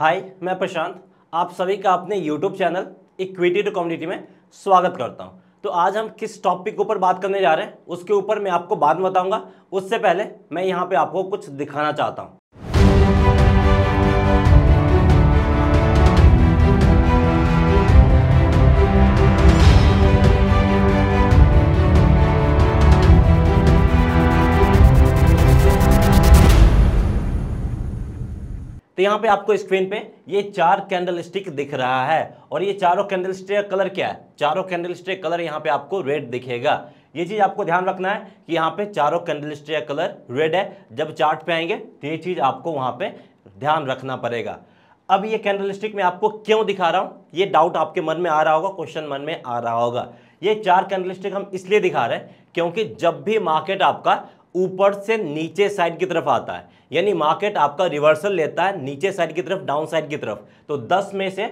हाय मैं प्रशांत आप सभी का अपने YouTube channel equity to community में स्वागत करता हूं तो आज हम किस टॉपिक के ऊपर बात करने जा रहे हैं उसके ऊपर मैं आपको बाद में बताऊंगा उससे पहले मैं यहां पे आपको कुछ दिखाना चाहता हूं तो यहां पे आपको स्क्रीन पे ये चार कैंडल स्टिक दिख रहा है और ये चारों कैंडल स्टिक कलर क्या है चारों कैंडल स्टिक कलर यहाँ पे आपको रेड दिखेगा ये चीज़ आपको ध्यान रखना है कि यहाँ पे चारों कैंडल स्टिक कलर रेड है जब चार्ट पे आएंगे तो ये चीज़ आपको वहां पे ध्यान रखना पड़ेगा अब ये कैंडल स्टिक मैं आपको क्यों दिखा रहा हूँ ये डाउट आपके मन में आ रहा होगा क्वेश्चन मन में आ रहा होगा ये चार कैंडल स्टिक हम इसलिए दिखा रहे हैं क्योंकि जब भी मार्केट आपका ऊपर से नीचे साइड की तरफ आता है यानी मार्केट आपका रिवर्सल लेता है नीचे साइड की तरफ डाउन साइड की तरफ तो दस में से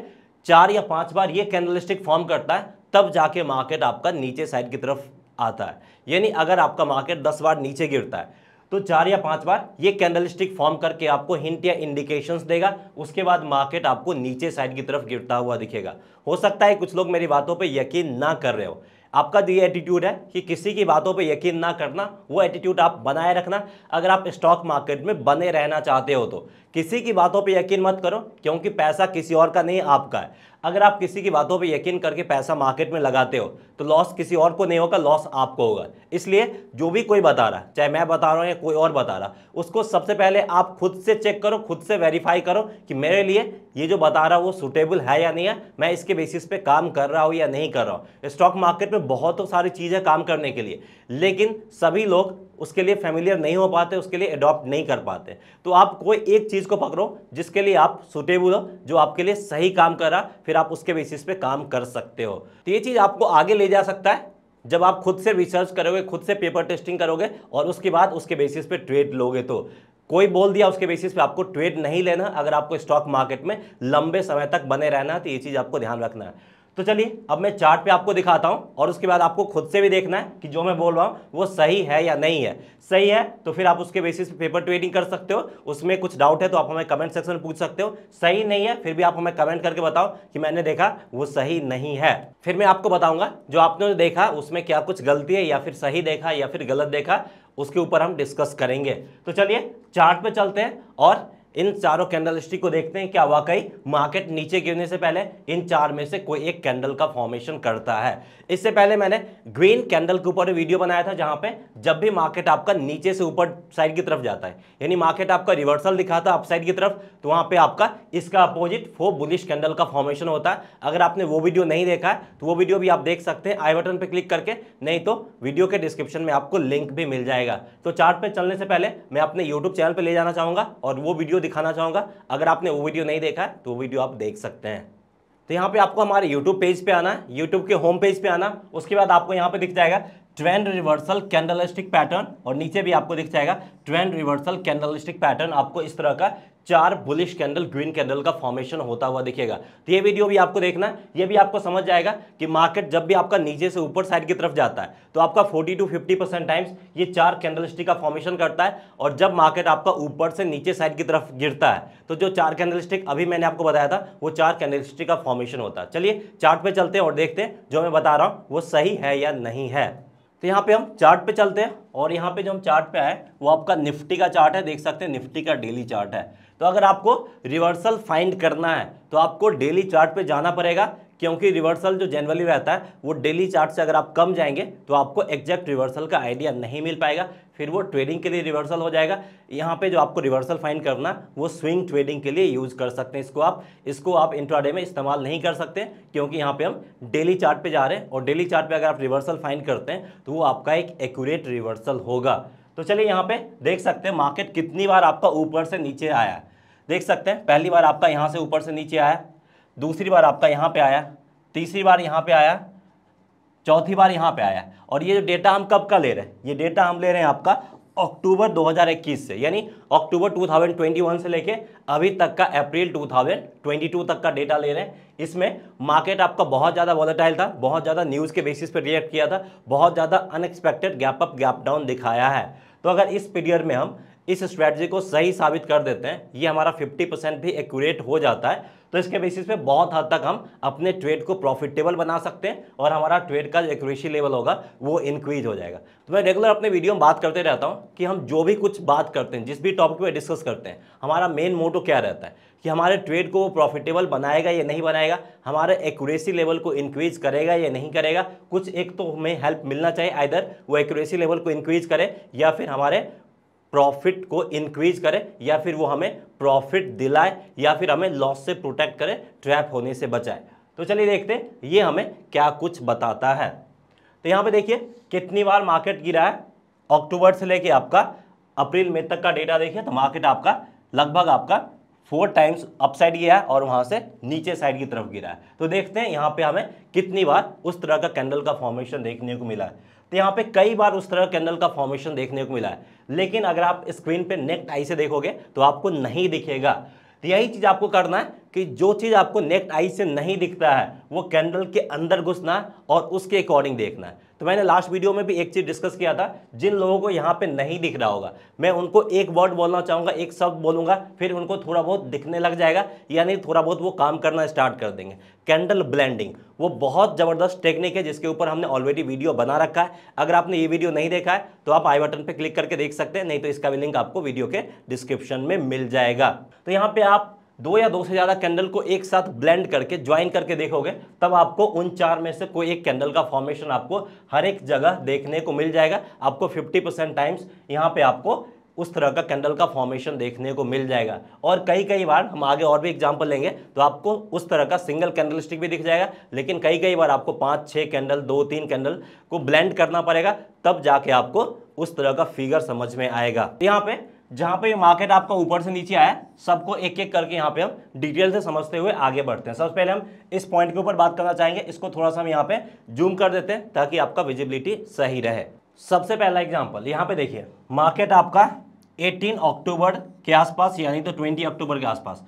चार या पांच बार ये कैंडलिस्टिक फॉर्म करता है तब जाके मार्केट आपका नीचे साइड की तरफ आता है यानी अगर आपका मार्केट दस बार नीचे गिरता है तो चार या पांच बार ये कैंडलिस्टिक फॉर्म करके आपको हिंट या इंडिकेशंस देगा उसके बाद मार्केट आपको नीचे साइड की तरफ गिरता हुआ दिखेगा हो सकता है कुछ लोग मेरी बातों पे यकीन ना कर रहे हो आपका तो ये एटीट्यूड है कि किसी की बातों पे यकीन ना करना वो एटीट्यूड आप बनाए रखना अगर आप स्टॉक मार्केट में बने रहना चाहते हो तो किसी की बातों पे यकीन मत करो क्योंकि पैसा किसी और का नहीं आपका है अगर आप किसी की बातों पे यकीन करके पैसा मार्केट में लगाते हो तो लॉस किसी और को नहीं होगा लॉस आपको होगा इसलिए जो भी कोई बता रहा है चाहे मैं बता रहा हूँ या कोई और बता रहा उसको सबसे पहले आप खुद से चेक करो खुद से वेरीफाई करो कि मेरे लिए ये जो बता रहा वो सूटेबल है या नहीं है मैं इसके बेसिस पे काम कर रहा हूँ या नहीं कर रहा हूँ स्टॉक मार्केट में बहुत तो सारी चीज़ें काम करने के लिए लेकिन सभी लोग उसके लिए फेमिलियर नहीं हो पाते उसके लिए अडॉप्ट नहीं कर पाते तो आप कोई एक चीज़ को पकड़ो जिसके लिए आप सुटेबल हो जो आपके लिए सही काम कर रहा फिर आप उसके बेसिस पे काम कर सकते हो तो ये चीज़ आपको आगे ले जा सकता है जब आप खुद से रिसर्च करोगे खुद से पेपर टेस्टिंग करोगे और उसके बाद उसके बेसिस पे ट्रेड लोगे तो कोई बोल दिया उसके बेसिस पे आपको ट्रेड नहीं लेना अगर आपको स्टॉक मार्केट में लंबे समय तक बने रहना है तो ये चीज़ आपको ध्यान रखना है तो चलिए अब मैं चार्ट पे आपको दिखाता हूँ और उसके बाद आपको खुद से भी देखना है कि जो मैं बोल रहा हूँ वो सही है या नहीं है सही है तो फिर आप उसके बेसिस पे पेपर ट्रेडिंग कर सकते हो उसमें कुछ डाउट है तो आप हमें कमेंट सेक्शन में पूछ सकते हो सही नहीं है फिर भी आप हमें कमेंट करके बताओ कि मैंने देखा वो सही नहीं है फिर मैं आपको बताऊँगा जो आपने देखा उसमें क्या कुछ गलती है या फिर सही देखा या फिर गलत देखा उसके ऊपर हम डिस्कस करेंगे तो चलिए चार्ट पे चलते हैं और इन चारों कैंडल स्टिक को देखते हैं क्या वाकई मार्केट नीचे गिरने से पहले इन चार में से कोई एक कैंडल का फॉर्मेशन करता है इससे पहले मैंने ग्रीन कैंडल के ऊपर वीडियो बनाया था जहां पे जब भी मार्केट आपका नीचे से ऊपर साइड की तरफ जाता है यानी मार्केट आपका रिवर्सल दिखाता है अपसाइड की तरफ तो वहां पर आपका इसका अपोजिट फो बुलिश कैंडल का फॉर्मेशन होता है अगर आपने वो वीडियो नहीं देखा है तो वो वीडियो भी आप देख सकते हैं आई बटन पर क्लिक करके नहीं तो वीडियो के डिस्क्रिप्शन में आपको लिंक भी मिल जाएगा तो चार्ट चलने से पहले मैं अपने यूट्यूब चैनल पर ले जाना चाहूंगा और वो वीडियो दिखाना चाहूँगा अगर आपने वो वीडियो नहीं देखा तो वो वीडियो आप देख सकते हैं तो यहाँ पे आपको हमारे YouTube पेज पे आना है YouTube के होम पेज पे आना उसके बाद आपको यहाँ पे दिख जाएगा ट्रेंड रिवर्सल कैंडलिस्टिक पैटर्न और नीचे भी आपको दिख जाएगा ट्रेंड रिवर्सल कैंडलिस्टिक पैटर्न आपको इस तरह का चार बुलिश कैंडल ग्रीन कैंडल का फॉर्मेशन होता हुआ दिखेगा तो ये वीडियो भी आपको देखना है ये भी आपको समझ जाएगा कि मार्केट जब भी आपका नीचे से ऊपर साइड की तरफ जाता है तो आपका 40 टू 50 परसेंट टाइम्स ये चार कैंडल का फॉर्मेशन करता है और जब मार्केट आपका ऊपर से नीचे साइड की तरफ गिरता है तो जो चार कैंडल अभी मैंने आपको बताया था वो चार कैंडल का फॉर्मेशन होता है चलिए चार्ट पे चलते हैं और देखते हैं जो मैं बता रहा हूँ वो सही है या नहीं है तो यहाँ पे हम चार्ट पे चलते हैं और यहाँ पे जो हम चार्ट पे आए वो आपका निफ्टी का चार्ट है देख सकते हैं निफ्टी का डेली चार्ट है तो अगर आपको रिवर्सल फाइंड करना है तो आपको डेली चार्ट पे जाना पड़ेगा क्योंकि रिवर्सल जो जनरली रहता है वो डेली चार्ट से अगर आप कम जाएंगे तो आपको एग्जैक्ट रिवर्सल का आइडिया नहीं मिल पाएगा फिर वो ट्रेडिंग के लिए रिवर्सल हो जाएगा यहाँ पे जो आपको रिवर्सल फाइंड करना वो स्विंग ट्रेडिंग के लिए यूज़ कर सकते हैं इसको आप इसको आप इंट्राडे में इस्तेमाल नहीं कर सकते क्योंकि यहाँ पर हम डेली चार्ट जा रहे हैं और डेली चार्ट अगर आप रिवर्सल फाइंड करते हैं तो वो आपका एक एक्यूरेट रिवर्सल होगा तो चलिए यहाँ पे देख सकते हैं मार्केट कितनी बार आपका ऊपर से नीचे आया है देख सकते हैं पहली बार आपका यहाँ से ऊपर से नीचे आया दूसरी बार आपका यहाँ पे आया तीसरी बार यहाँ पे आया चौथी बार यहाँ पे आया और ये जो डेटा हम कब का ले रहे हैं ये डेटा हम ले रहे हैं आपका अक्टूबर 2021 से यानी अक्टूबर 2021 से लेके अभी तक का अप्रैल 2022 तक का डेटा ले रहे हैं इसमें मार्केट आपका बहुत ज़्यादा वॉलेटाइल था बहुत ज़्यादा न्यूज़ के बेसिस पर रिएक्ट किया था बहुत ज़्यादा unexpected gap up gap down दिखाया है तो अगर इस पीरियड में हम इस स्ट्रैटेजी को सही साबित कर देते हैं ये हमारा 50 परसेंट भी एक्यूरेट हो जाता है तो इसके बेसिस पे बहुत हद तक हम अपने ट्रेड को प्रॉफिटेबल बना सकते हैं और हमारा ट्रेड का जो एक्यूरेसी लेवल होगा वो इंक्रीज हो जाएगा तो मैं रेगुलर अपने वीडियो में बात करते रहता हूँ कि हम जो भी कुछ बात करते हैं जिस भी टॉपिक पर डिस्कस करते हैं हमारा मेन मोटो क्या रहता है कि हमारे ट्रेड को वो प्रॉफिटेबल बनाएगा या नहीं बनाएगा हमारे एक्यूरेसी लेवल को इंक्रीज करेगा या नहीं करेगा कुछ एक तो हमें हेल्प मिलना चाहिए आइधर वो एक्यूरेसी लेवल को इंक्रीज करे या फिर हमारे प्रॉफिट को इंक्रीज करे या फिर वो हमें प्रॉफिट दिलाए या फिर हमें लॉस से प्रोटेक्ट करे ट्रैप होने से बचाए तो चलिए देखते हैं ये हमें क्या कुछ बताता है तो यहाँ पे देखिए कितनी बार मार्केट गिरा है अक्टूबर से लेके आपका अप्रैल मई तक का डेटा देखिए तो मार्केट आपका लगभग आपका फोर टाइम्स अपसाइड गया है और वहाँ से नीचे साइड की तरफ गिरा है तो देखते हैं यहाँ पे हमें कितनी बार उस तरह का कैंडल का फॉर्मेशन देखने को मिला है तो यहाँ पे कई बार उस तरह कैंडल का फॉर्मेशन देखने को मिला है लेकिन अगर आप स्क्रीन पे नेक्ट आई से देखोगे तो आपको नहीं दिखेगा तो यही चीज़ आपको करना है कि जो चीज़ आपको नेक्ट आई से नहीं दिखता है वो कैंडल के अंदर घुसना है और उसके अकॉर्डिंग देखना है तो मैंने लास्ट वीडियो में भी एक चीज़ डिस्कस किया था जिन लोगों को यहाँ पे नहीं दिख रहा होगा मैं उनको एक वर्ड बोलना चाहूंगा एक शब्द बोलूंगा फिर उनको थोड़ा बहुत दिखने लग जाएगा यानी थोड़ा बहुत वो काम करना स्टार्ट कर देंगे कैंडल ब्लेंडिंग वो बहुत ज़बरदस्त टेक्निक है जिसके ऊपर हमने ऑलरेडी वीडियो बना रखा है अगर आपने ये वीडियो नहीं देखा है तो आप आई बटन पर क्लिक करके देख सकते हैं नहीं तो इसका भी लिंक आपको वीडियो के डिस्क्रिप्शन में मिल जाएगा तो यहाँ पे आप दो या दो से ज़्यादा कैंडल को एक साथ ब्लेंड करके ज्वाइन करके देखोगे तब आपको उन चार में से कोई एक कैंडल का फॉर्मेशन आपको हर एक जगह देखने को मिल जाएगा आपको 50 परसेंट टाइम्स यहाँ पे आपको उस तरह का कैंडल का फॉर्मेशन देखने को मिल जाएगा और कई कई बार हम आगे और भी एग्जाम्पल लेंगे तो आपको उस तरह का सिंगल कैंडल स्टिक भी दिख जाएगा लेकिन कई कई बार आपको पाँच छः कैंडल दो तीन कैंडल को ब्लेंड करना पड़ेगा तब जाके आपको उस तरह का फिगर समझ में आएगा यहाँ पे जहां पे मार्केट आपका ऊपर से नीचे आया सबको एक एक करके यहाँ पे हम डिटेल से समझते हुए आगे बढ़ते हैं सबसे पहले हम इस पॉइंट के ऊपर बात करना चाहेंगे इसको थोड़ा सा हम यहाँ पे जूम कर देते हैं ताकि आपका विजिबिलिटी सही रहे सबसे पहला एग्जाम्पल यहाँ पे देखिए मार्केट आपका 18 अक्टूबर के आसपास यानी तो 20 अक्टूबर के आसपास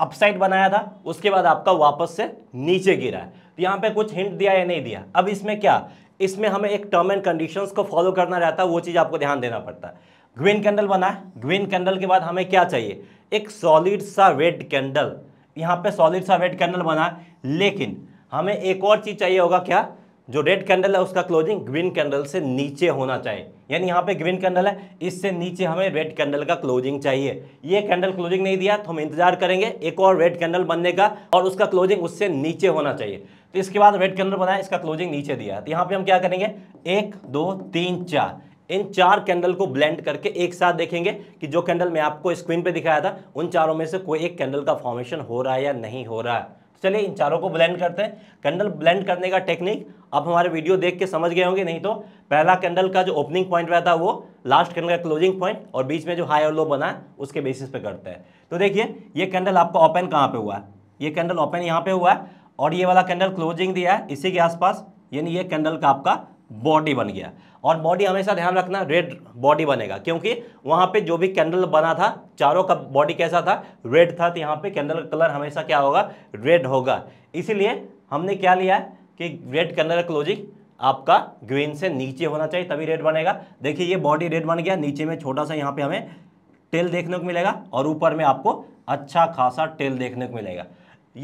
अपसाइड बनाया था उसके बाद आपका वापस से नीचे गिरा है तो यहाँ पे कुछ हिंट दिया या नहीं दिया अब इसमें क्या इसमें हमें एक टर्म एंड कंडीशंस को फॉलो करना रहता है वो चीज़ आपको ध्यान देना पड़ता है ग्रीन कैंडल बना है ग्रीन कैंडल के बाद हमें क्या चाहिए एक सॉलिड सा रेड कैंडल यहाँ पे सॉलिड सा रेड कैंडल बना है लेकिन हमें एक और चीज़ चाहिए होगा क्या जो रेड कैंडल है उसका क्लोजिंग ग्रीन कैंडल से नीचे होना चाहिए यानी यहाँ पे ग्रीन कैंडल है इससे नीचे हमें रेड कैंडल का क्लोजिंग चाहिए ये कैंडल क्लोजिंग नहीं दिया तो हम इंतजार करेंगे एक और रेड कैंडल बनने का और उसका क्लोजिंग उससे नीचे होना चाहिए तो इसके बाद रेड कैंडल बनाया इसका क्लोजिंग नीचे दिया तो यहाँ पे हम क्या करेंगे एक दो तीन चार इन चार कैंडल को ब्लेंड करके एक साथ देखेंगे कि जो कैंडल मैं आपको स्क्रीन पे दिखाया था उन चारों में से कोई एक कैंडल का फॉर्मेशन हो रहा है या नहीं हो रहा है तो चलिए इन चारों को ब्लेंड करते हैं कैंडल ब्लेंड करने का टेक्निक आप हमारे वीडियो देख के समझ गए होंगे नहीं तो पहला कैंडल का जो ओपनिंग पॉइंट रहता है वो लास्ट कैंडल का क्लोजिंग पॉइंट और बीच में जो हाई और लो बना है उसके बेसिस पे करते हैं तो देखिए ये कैंडल आपका ओपन कहाँ पे हुआ है ये कैंडल ओपन यहाँ पे हुआ है और ये वाला कैंडल क्लोजिंग दिया है इसी के आसपास यानी ये कैंडल का आपका बॉडी बन गया और बॉडी हमेशा ध्यान रखना रेड बॉडी बनेगा क्योंकि वहाँ पे जो भी कैंडल बना था चारों का बॉडी कैसा था रेड था तो यहाँ पे कैंडल का कलर हमेशा क्या होगा रेड होगा इसीलिए हमने क्या लिया कि रेड कैंडल का क्लोजिंग आपका ग्रीन से नीचे होना चाहिए तभी रेड बनेगा देखिए ये बॉडी रेड बन गया नीचे में छोटा सा यहाँ पे हमें टेल देखने को मिलेगा और ऊपर में आपको अच्छा खासा टेल देखने को मिलेगा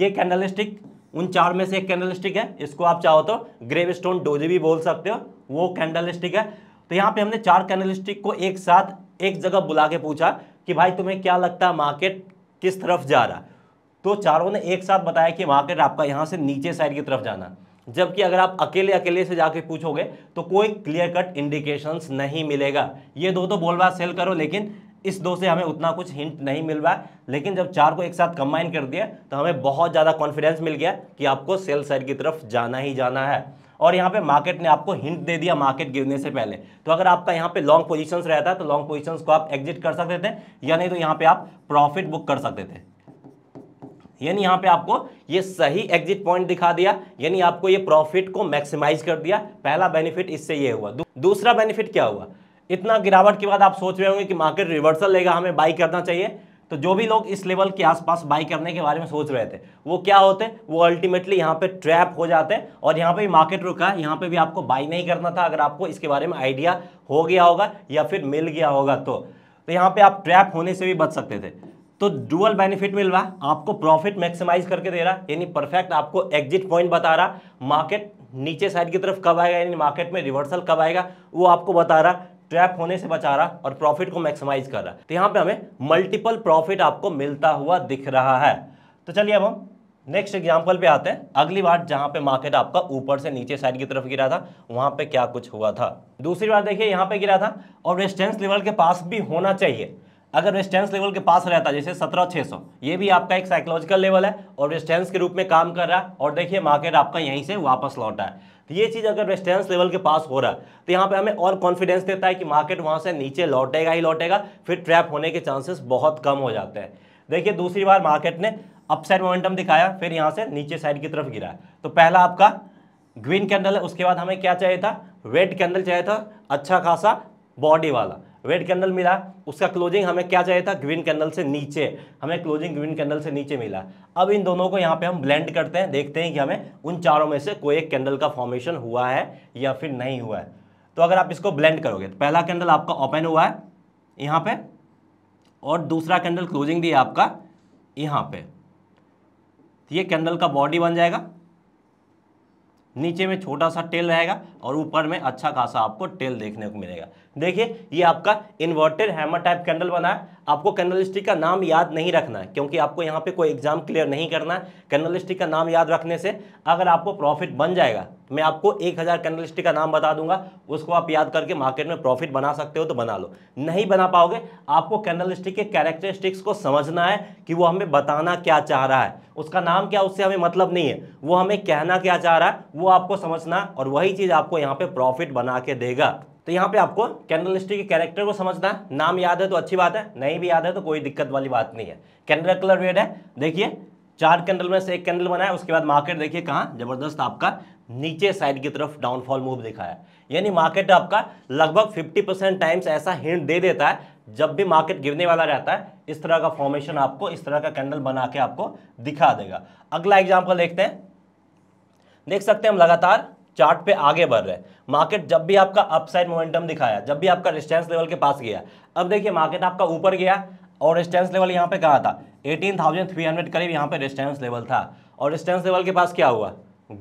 ये कैंडल स्टिक उन चार में से एक कैंडल स्टिक है इसको आप चाहो तो ग्रेव स्टोन डोजे भी बोल सकते हो वो कैंडल स्टिक है तो यहाँ पे हमने चार कैंडल स्टिक को एक साथ एक जगह बुला के पूछा कि भाई तुम्हें क्या लगता है मार्केट किस तरफ जा रहा तो चारों ने एक साथ बताया कि मार्केट आपका यहाँ से नीचे साइड की तरफ जाना जबकि अगर आप अकेले अकेले से जाके पूछोगे तो कोई क्लियर कट इंडिकेशंस नहीं मिलेगा ये दो तो बोल बात सेल करो लेकिन इस दो से हमें उतना कुछ हिंट नहीं मिल रहा लेकिन जब चार को एक साथ कंबाइन कर दिया तो हमें बहुत ज़्यादा कॉन्फिडेंस मिल गया कि आपको सेल साइड की तरफ जाना ही जाना है और यहाँ पे मार्केट ने आपको हिंट दे दिया मार्केट गिरने से पहले तो अगर आपका यहाँ पे लॉन्ग पोजीशंस रहता है तो लॉन्ग पोजीशंस को आप एग्जिट कर सकते थे या नहीं तो यहाँ पे आप प्रॉफिट बुक कर सकते थे यानी यहाँ पे आपको ये सही एग्जिट पॉइंट दिखा दिया यानी आपको ये प्रॉफिट को मैक्सिमाइज कर दिया पहला बेनिफिट इससे ये हुआ दूसरा बेनिफिट क्या हुआ इतना गिरावट के बाद आप सोच रहे होंगे कि मार्केट रिवर्सल लेगा हमें बाई करना चाहिए तो जो भी लोग इस लेवल के आसपास बाई करने के बारे में सोच रहे थे वो क्या होते वो अल्टीमेटली यहाँ पे ट्रैप हो जाते हैं और यहाँ पे भी मार्केट रुका है यहाँ पे भी आपको बाई नहीं करना था अगर आपको इसके बारे में आइडिया हो गया होगा या फिर मिल गया होगा तो, तो यहाँ पे आप ट्रैप होने से भी बच सकते थे तो डुअल बेनिफिट मिल रहा है आपको प्रॉफिट मैक्सिमाइज करके दे रहा यानी परफेक्ट आपको एग्जिट पॉइंट बता रहा मार्केट नीचे साइड की तरफ कब आएगा यानी मार्केट में रिवर्सल कब आएगा वो आपको बता रहा ट्रैप तो होने से बचा रहा और प्रॉफिट को मैक्सिमाइज कर रहा है तो यहाँ पे हमें मल्टीपल प्रॉफिट आपको मिलता हुआ दिख रहा है तो चलिए अब हम नेक्स्ट एग्जाम्पल पे आते हैं अगली बार जहाँ पे मार्केट आपका ऊपर से नीचे साइड की तरफ गिरा था वहाँ पे क्या कुछ हुआ था दूसरी बार देखिए यहाँ पे गिरा था और रेस्टेंस लेवल के पास भी होना चाहिए अगर रेस्टेंस लेवल के पास रहता जैसे सत्रह छः सौ ये भी आपका एक साइकोलॉजिकल लेवल है और रेस्टेंस के रूप में काम कर रहा है और देखिए मार्केट आपका यहीं से वापस लौटा है तो ये चीज़ अगर रेस्टेंस लेवल के पास हो रहा है तो यहाँ पे हमें और कॉन्फिडेंस देता है कि मार्केट वहाँ से नीचे लौटेगा ही लौटेगा फिर ट्रैप होने के चांसेस बहुत कम हो जाते हैं देखिए दूसरी बार मार्केट ने अपसाइड मोमेंटम दिखाया फिर यहाँ से नीचे साइड की तरफ गिरा तो पहला आपका ग्रीन कैंडल है उसके बाद हमें क्या चाहिए था रेड कैंडल चाहिए था अच्छा खासा बॉडी वाला रेड कैंडल मिला उसका क्लोजिंग हमें क्या चाहिए था ग्रीन कैंडल से नीचे हमें क्लोजिंग ग्रीन कैंडल से नीचे मिला अब इन दोनों को यहाँ पे हम ब्लेंड करते हैं देखते हैं कि हमें उन चारों में से कोई एक कैंडल का फॉर्मेशन हुआ है या फिर नहीं हुआ है तो अगर आप इसको ब्लेंड करोगे तो पहला कैंडल आपका ओपन हुआ है यहाँ पर और दूसरा कैंडल क्लोजिंग दिया आपका यहाँ पर तो ये कैंडल का बॉडी बन जाएगा नीचे में छोटा सा टेल रहेगा और ऊपर में अच्छा खासा आपको टेल देखने को मिलेगा देखिए ये आपका इन्वर्टेड हैमर टाइप कैंडल बना है आपको कैंडल का नाम याद नहीं रखना है क्योंकि आपको यहाँ पे कोई एग्जाम क्लियर नहीं करना है कैंडल का नाम याद रखने से अगर आपको प्रॉफिट बन जाएगा मैं आपको एक हज़ार कैंडल का नाम बता दूंगा उसको आप याद करके मार्केट में प्रॉफिट बना सकते हो तो बना लो नहीं बना पाओगे आपको कैंडल के कैरेक्टरिस्टिक्स को समझना है कि वो हमें बताना क्या चाह रहा है उसका नाम क्या उससे हमें मतलब नहीं है वो हमें कहना क्या चाह रहा है वो आपको समझना और वही चीज़ आपको यहाँ पर प्रॉफिट बना के देगा तो यहाँ पे आपको कैंडल स्टिक के कैरेक्टर को समझना है नाम याद है तो अच्छी बात है नहीं भी याद है तो कोई दिक्कत वाली बात नहीं है कैंडल का कलर रेड है देखिए चार कैंडल में से एक कैंडल बना है उसके बाद मार्केट देखिए कहाँ जबरदस्त आपका नीचे साइड की तरफ डाउनफॉल मूव दिखा है यानी मार्केट आपका लगभग 50 परसेंट टाइम्स ऐसा हिंट दे देता है जब भी मार्केट गिरने वाला रहता है इस तरह का फॉर्मेशन आपको इस तरह का कैंडल बना के आपको दिखा देगा अगला एग्जाम्पल देखते हैं देख सकते हैं हम लगातार चार्ट पे आगे बढ़ रहे मार्केट जब भी आपका अपसाइड मोमेंटम दिखाया जब भी आपका रिस्टेंस लेवल के पास गया अब देखिए मार्केट आपका ऊपर गया और रिस्टेंस लेवल यहाँ पे कहा था 18,300 करीब यहाँ पे रिस्टेंस लेवल था और रिस्टेंस लेवल के पास क्या हुआ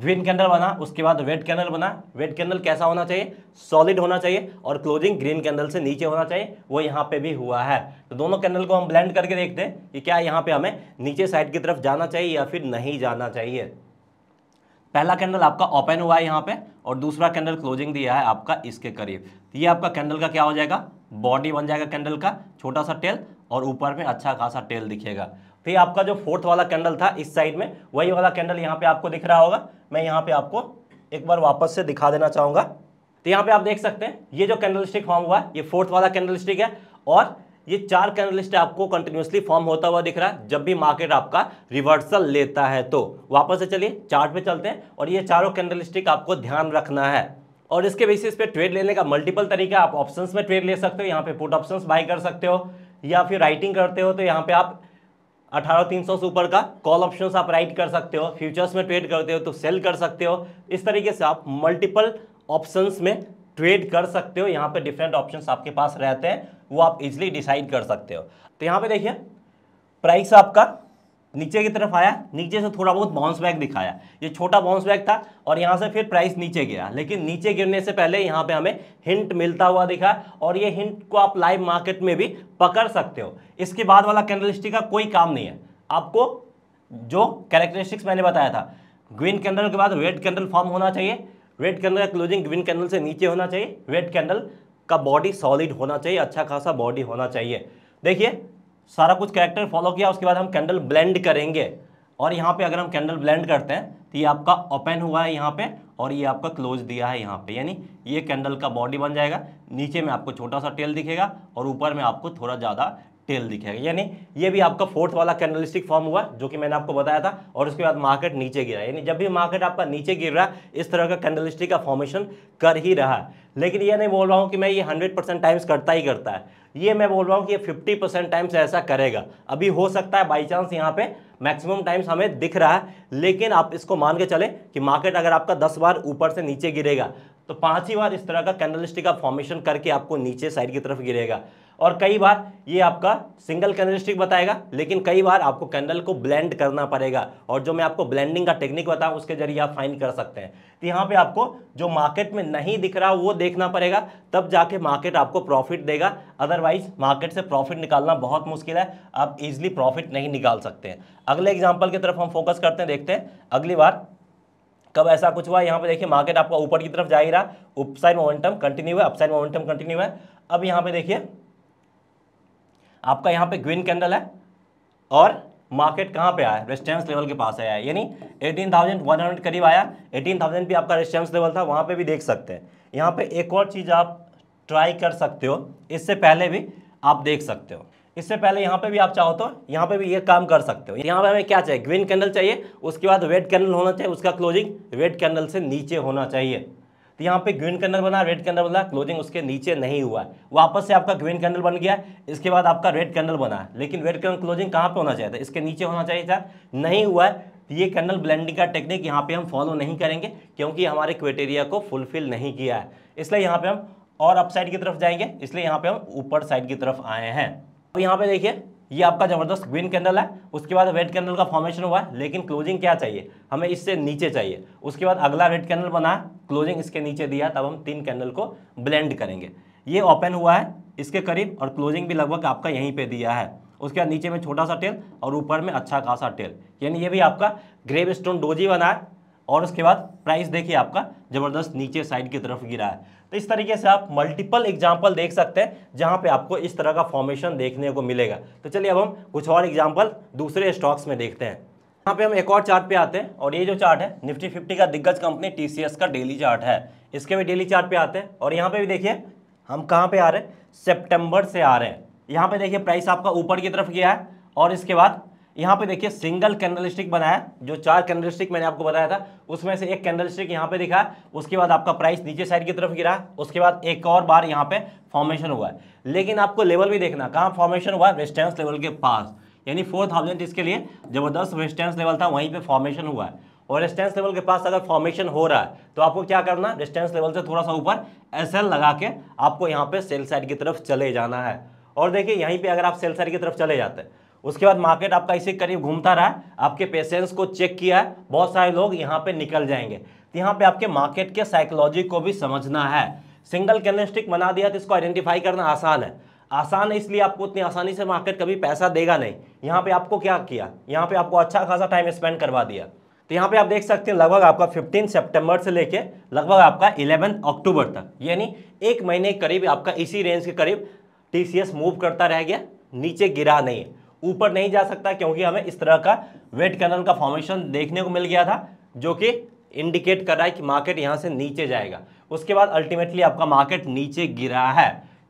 ग्रीन कैंडल बना उसके बाद रेड कैंडल बना रेड कैंडल कैसा होना चाहिए सॉलिड होना चाहिए और क्लोजिंग ग्रीन कैंडल से नीचे होना चाहिए वो यहाँ पे भी हुआ है तो दोनों कैंडल को हम ब्लेंड करके देखते हैं कि क्या यहाँ पे हमें नीचे साइड की तरफ जाना चाहिए या फिर नहीं जाना चाहिए पहला कैंडल आपका ओपन हुआ है यहाँ पे और दूसरा कैंडल क्लोजिंग दिया है आपका इसके करीब तो ये आपका कैंडल का क्या हो जाएगा बॉडी बन जाएगा कैंडल का छोटा सा टेल और ऊपर में अच्छा खासा टेल दिखेगा तो ये आपका जो फोर्थ वाला कैंडल था इस साइड में वही वाला कैंडल यहाँ पे आपको दिख रहा होगा मैं यहाँ पे आपको एक बार वापस से दिखा देना चाहूँगा तो यहाँ पे आप देख सकते हैं ये जो कैंडल स्टिक फॉर्म हुआ है ये फोर्थ वाला कैंडल स्टिक है और ये चार कैनलिस्ट आपको कंटिन्यूसली फॉर्म होता हुआ दिख रहा है जब भी मार्केट आपका रिवर्सल लेता है तो वापस से चलिए चार्ट पे चलते हैं और ये चारों कैनलिस्टिक आपको ध्यान रखना है और इसके बेसिस पे ट्रेड लेने का मल्टीपल तरीका आप ऑप्शंस में ट्रेड ले सकते हो यहाँ पे पुट ऑप्शंस बाई कर सकते हो या फिर राइटिंग करते हो तो यहाँ पे आप अठारह तीन सौ से ऊपर का कॉल ऑप्शन आप राइट कर सकते हो फ्यूचर्स में ट्रेड करते हो तो सेल कर सकते हो इस तरीके से आप मल्टीपल ऑप्शंस में ट्रेड कर सकते हो यहाँ पे डिफरेंट ऑप्शंस आपके पास रहते हैं वो आप इजिली डिसाइड कर सकते हो तो यहाँ पे देखिए प्राइस आपका नीचे की तरफ आया नीचे से थोड़ा बहुत बाउंस बैक दिखाया ये छोटा बाउंस बैक था और यहाँ से फिर प्राइस नीचे गया लेकिन नीचे गिरने से पहले यहाँ पे हमें हिंट मिलता हुआ दिखा और ये हिंट को आप लाइव मार्केट में भी पकड़ सकते हो इसके बाद वाला कैंडलिस्टिक का कोई काम नहीं है आपको जो कैरेक्टरिस्टिक्स मैंने बताया था ग्रीन कैंडल के बाद रेड कैंडल फॉर्म होना चाहिए रेड कैंडल का क्लोजिंग ग्रीन कैंडल से नीचे होना चाहिए रेड कैंडल का बॉडी सॉलिड होना चाहिए अच्छा खासा बॉडी होना चाहिए देखिए सारा कुछ कैरेक्टर फॉलो किया उसके बाद हम कैंडल ब्लेंड करेंगे और यहाँ पे अगर हम कैंडल ब्लेंड करते हैं तो ये आपका ओपन हुआ है यहाँ पे और ये आपका क्लोज दिया है यहाँ पे यानी ये कैंडल का बॉडी बन जाएगा नीचे में आपको छोटा सा टेल दिखेगा और ऊपर में आपको थोड़ा ज़्यादा टेल दिखेगा यानी ये भी आपका फोर्थ वाला कैनलिस्टिक फॉर्म हुआ जो कि मैंने आपको बताया था और उसके बाद मार्केट नीचे गिरा यानी जब भी मार्केट आपका नीचे गिर रहा है इस तरह का कैनलिस्टिक का फॉर्मेशन कर ही रहा है लेकिन ये नहीं बोल रहा हूँ कि मैं ये हंड्रेड परसेंट टाइम्स करता ही करता है ये मैं बोल रहा हूँ कि ये फिफ्टी परसेंट टाइम्स ऐसा करेगा अभी हो सकता है बाई चांस यहाँ पे मैक्सिमम टाइम्स हमें दिख रहा है लेकिन आप इसको मान के चले कि मार्केट अगर आपका दस बार ऊपर से नीचे गिरेगा तो पाँच ही बार इस तरह का कैंडलिस्टिक का फॉर्मेशन करके आपको नीचे साइड की तरफ गिरेगा और कई बार ये आपका सिंगल कैंडल स्टिक बताएगा लेकिन कई बार आपको कैंडल को ब्लेंड करना पड़ेगा और जो मैं आपको ब्लेंडिंग का टेक्निक बताऊं उसके जरिए आप फाइंड कर सकते हैं तो यहाँ पे आपको जो मार्केट में नहीं दिख रहा वो देखना पड़ेगा तब जाके मार्केट आपको प्रॉफिट देगा अदरवाइज मार्केट से प्रॉफिट निकालना बहुत मुश्किल है आप इजिली प्रॉफिट नहीं निकाल सकते हैं अगले एग्जाम्पल की तरफ हम फोकस करते हैं देखते हैं अगली बार कब ऐसा कुछ हुआ यहाँ पे देखिए मार्केट आपका ऊपर की तरफ जा ही रहा अपसाइड मोमेंटम कंटिन्यू है अपसाइड मोमेंटम कंटिन्यू है अब यहाँ पे देखिए आपका यहाँ पे ग्रीन कैंडल है और मार्केट कहाँ पे आया रेस्टेंस लेवल के पास आया यानी 18,100 करीब आया 18,000 भी आपका रेस्टेंस लेवल था वहाँ पे भी देख सकते हैं यहाँ पे एक और चीज़ आप ट्राई कर सकते हो इससे पहले भी आप देख सकते हो इससे पहले यहाँ पे भी आप चाहो तो यहाँ पे भी ये काम कर सकते हो यहाँ पे हमें क्या चाहिए ग्रीन कैंडल चाहिए उसके बाद रेड कैंडल होना चाहिए उसका क्लोजिंग रेड कैंडल से नीचे होना चाहिए तो यहाँ पे ग्रीन कैंडल बना रेड कैंडल बना क्लोजिंग उसके नीचे नहीं हुआ है वापस से आपका ग्रीन कैंडल बन गया इसके बाद आपका रेड कैंडल बना है लेकिन रेड कैंडल क्लोजिंग कहाँ पे होना चाहिए था इसके नीचे होना चाहिए था नहीं हुआ है ये कैंडल ब्लेंडिंग का टेक्निक यहाँ पे हम फॉलो नहीं करेंगे क्योंकि हमारे क्वेटेरिया को फुलफिल नहीं किया है इसलिए यहाँ पे हम और अपसाइड की तरफ जाएंगे इसलिए यहाँ पे हम ऊपर साइड की तरफ आए हैं तो यहाँ पे देखिए ये आपका जबरदस्त ग्रीन कैंडल है उसके बाद रेड कैंडल का फॉर्मेशन हुआ है लेकिन क्लोजिंग क्या चाहिए हमें इससे नीचे चाहिए उसके बाद अगला रेड कैंडल बना क्लोजिंग इसके नीचे दिया तब हम तीन कैंडल को ब्लेंड करेंगे ये ओपन हुआ है इसके करीब और क्लोजिंग भी लगभग आपका यहीं पर दिया है उसके बाद नीचे में छोटा सा टेल और ऊपर में अच्छा खासा टेल यानी ये भी आपका ग्रेव स्टोन डोजी बना है और उसके बाद प्राइस देखिए आपका ज़बरदस्त नीचे साइड की तरफ गिरा है तो इस तरीके से आप मल्टीपल एग्जाम्पल देख सकते हैं जहाँ पे आपको इस तरह का फॉर्मेशन देखने को मिलेगा तो चलिए अब हम कुछ और एग्जाम्पल दूसरे स्टॉक्स में देखते हैं यहाँ पे हम एक और चार्ट पे आते हैं और ये जो चार्ट है निफ्टी फिफ्टी का दिग्गज कंपनी टी का डेली चार्ट है इसके भी डेली चार्ट पे आते हैं और यहाँ पे भी देखिए हम कहाँ पे आ रहे हैं सेप्टेम्बर से आ रहे हैं यहाँ पे देखिए प्राइस आपका ऊपर की तरफ गया है और इसके बाद यहाँ पे देखिए सिंगल कैंडल स्टिक बनाया जो चार कैंडल स्टिक मैंने आपको बताया था उसमें से एक कैंडल स्टिक यहाँ पे दिखा उसके बाद आपका प्राइस नीचे साइड की तरफ गिरा उसके बाद एक और बार यहाँ पे फॉर्मेशन हुआ है लेकिन आपको लेवल भी देखना कहाँ फॉर्मेशन हुआ रेस्टेंस लेवल के पास यानी फोर थाउजेंड इसके लिए जबरदस्त रेस्टेंस लेवल था वहीं पर फॉर्मेशन हुआ है और रेस्टेंस लेवल के पास अगर फॉर्मेशन हो रहा है तो आपको क्या करना रेस्टेंस लेवल से थोड़ा सा ऊपर एस लगा के आपको यहाँ पे सेल साइड की तरफ चले जाना है और देखिए यहीं पे अगर आप सेल साइड की तरफ चले जाते हैं उसके बाद मार्केट आपका इसी करीब घूमता रहा है आपके पेशेंस को चेक किया है बहुत सारे लोग यहाँ पे निकल जाएंगे तो यहाँ पे आपके मार्केट के साइकोलॉजी को भी समझना है सिंगल कैंडलस्टिक बना दिया तो इसको आइडेंटिफाई करना आसान है आसान है इसलिए आपको उतनी आसानी से मार्केट कभी पैसा देगा नहीं यहाँ पर आपको क्या किया यहाँ पर आपको अच्छा खासा टाइम स्पेंड करवा दिया तो यहाँ पे आप देख सकते हैं लगभग आपका 15 सितंबर से लेके लगभग आपका 11 अक्टूबर तक यानी एक महीने के करीब आपका इसी रेंज के करीब टी मूव करता रह गया नीचे गिरा नहीं है ऊपर नहीं जा सकता क्योंकि हमें इस तरह का वेट कैनल का फॉर्मेशन देखने को मिल गया था जो कि इंडिकेट कर रहा है कि मार्केट यहाँ से नीचे जाएगा उसके बाद अल्टीमेटली आपका मार्केट नीचे गिरा है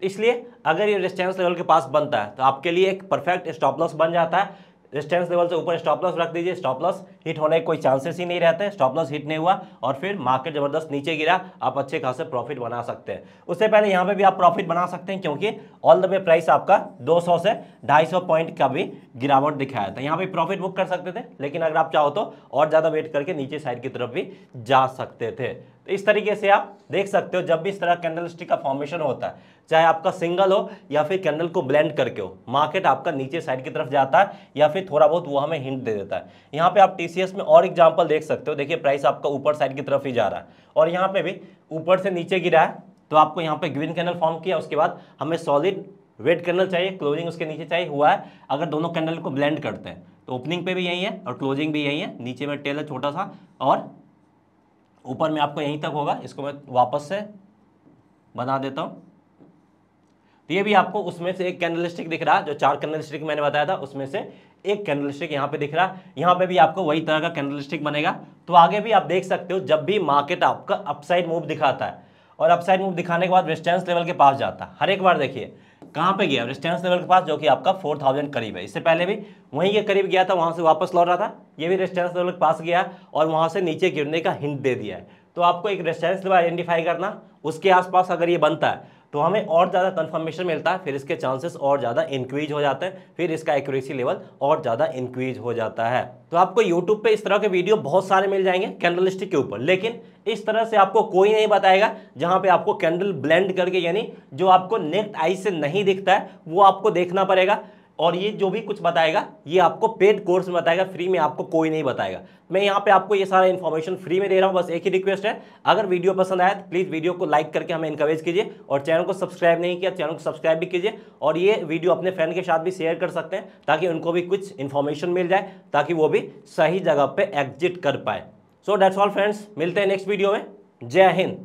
इसलिए अगर ये रेस्टेंस लेवल के पास बनता है तो आपके लिए एक परफेक्ट स्टॉप लॉस बन जाता है रेस्टेंस लेवल से ऊपर स्टॉप लॉस रख दीजिए स्टॉप लॉस हिट होने के कोई चांसेस ही नहीं रहते स्टॉप लॉस हिट नहीं हुआ और फिर मार्केट जबरदस्त नीचे गिरा आप अच्छे खासे प्रॉफिट बना सकते हैं उससे पहले यहाँ पे भी आप प्रॉफिट बना सकते हैं क्योंकि ऑल द वे प्राइस आपका 200 से 250 पॉइंट का भी गिरावट दिखाया था यहाँ पर प्रॉफिट बुक कर सकते थे लेकिन अगर आप चाहो तो और ज़्यादा वेट करके नीचे साइड की तरफ भी जा सकते थे तो इस तरीके से आप देख सकते हो जब भी इस तरह कैंडल स्टिक का फॉर्मेशन होता है चाहे आपका सिंगल हो या फिर कैंडल को ब्लेंड करके हो मार्केट आपका नीचे साइड की तरफ जाता है या फिर थोड़ा बहुत वो हमें हिंट दे देता है यहाँ पे आप टीसीएस में और एग्जांपल देख सकते हो देखिए प्राइस आपका ऊपर साइड की तरफ ही जा रहा है और यहाँ पे भी ऊपर से नीचे गिरा है तो आपको यहाँ पे ग्रीन कैंडल फॉर्म किया उसके बाद हमें सॉलिड वेट कैंडल चाहिए क्लोजिंग उसके नीचे चाहिए हुआ है अगर दोनों कैंडल को ब्लेंड करते हैं तो ओपनिंग पे भी यही है और क्लोजिंग भी यही है नीचे में टेल है छोटा सा और ऊपर में आपको यहीं तक होगा इसको मैं वापस से बना देता हूँ तो ये भी आपको उसमें से एक कैंडल स्टिक दिख रहा जो चार कैंडल स्टिक मैंने बताया था उसमें से एक कैंडल स्टिक यहाँ पे दिख रहा यहाँ पे भी आपको वही तरह का कैंडल स्टिक बनेगा तो आगे भी आप देख सकते हो जब भी मार्केट आपका अपसाइड मूव दिखाता है और अपसाइड मूव दिखाने के बाद रेस्टेंस लेवल के पास जाता है हर एक बार देखिए कहाँ पे गया रेस्टेंस लेवल के पास जो कि आपका फोर थाउजेंड करीब है इससे पहले भी वहीं के करीब गया था वहाँ से वापस लौट रहा था ये भी रेस्टेंस लेवल के पास गया और वहाँ से नीचे गिरने का हिंट दे दिया है तो आपको एक रेस्टेंस लेवल आइडेंटिफाई करना उसके आसपास अगर ये बनता है तो हमें और ज़्यादा कन्फर्मेशन मिलता है फिर इसके चांसेस और ज़्यादा इंक्रीज हो जाते हैं फिर इसका एक्यूरेसी लेवल और ज़्यादा इंक्रीज हो जाता है तो आपको यूट्यूब पे इस तरह के वीडियो बहुत सारे मिल जाएंगे कैंडल स्टिक के ऊपर लेकिन इस तरह से आपको कोई नहीं बताएगा जहाँ पे आपको कैंडल ब्लेंड करके यानी जो आपको नेक्ट आई से नहीं दिखता है वो आपको देखना पड़ेगा और ये जो भी कुछ बताएगा ये आपको पेड कोर्स में बताएगा फ्री में आपको कोई नहीं बताएगा मैं यहाँ पे आपको ये सारा इन्फॉर्मेशन फ्री में दे रहा हूँ बस एक ही रिक्वेस्ट है अगर वीडियो पसंद आया तो प्लीज़ वीडियो को लाइक करके हमें इंकरेज कीजिए और चैनल को सब्सक्राइब नहीं किया चैनल को सब्सक्राइब भी कीजिए और ये वीडियो अपने फ्रेंड के साथ भी शेयर कर सकते हैं ताकि उनको भी कुछ इन्फॉर्मेशन मिल जाए ताकि वो भी सही जगह पर एग्जिट कर पाए सो डैट्स ऑल फ्रेंड्स मिलते हैं नेक्स्ट वीडियो में जय हिंद